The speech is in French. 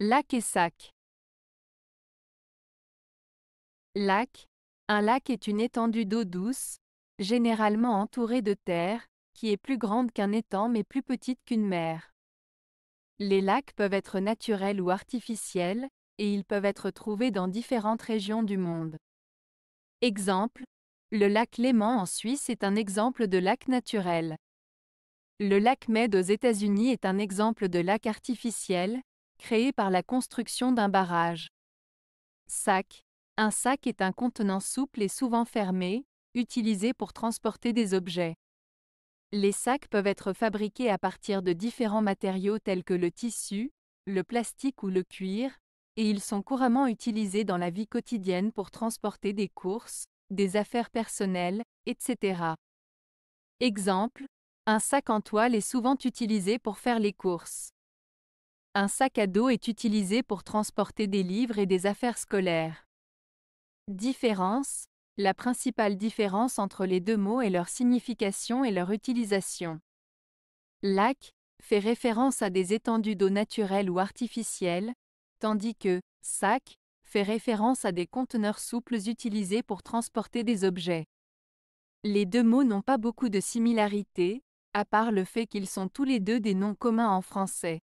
Lac et sac. Lac. Un lac est une étendue d'eau douce, généralement entourée de terre, qui est plus grande qu'un étang mais plus petite qu'une mer. Les lacs peuvent être naturels ou artificiels, et ils peuvent être trouvés dans différentes régions du monde. Exemple. Le lac Léman en Suisse est un exemple de lac naturel. Le lac Med aux États-Unis est un exemple de lac artificiel, créé par la construction d'un barrage. Sac. Un sac est un contenant souple et souvent fermé, utilisé pour transporter des objets. Les sacs peuvent être fabriqués à partir de différents matériaux tels que le tissu, le plastique ou le cuir, et ils sont couramment utilisés dans la vie quotidienne pour transporter des courses, des affaires personnelles, etc. Exemple, un sac en toile est souvent utilisé pour faire les courses. Un sac à dos est utilisé pour transporter des livres et des affaires scolaires. Différence La principale différence entre les deux mots est leur signification et leur utilisation. Lac fait référence à des étendues d'eau naturelles ou artificielles, tandis que sac fait référence à des conteneurs souples utilisés pour transporter des objets. Les deux mots n'ont pas beaucoup de similarité, à part le fait qu'ils sont tous les deux des noms communs en français.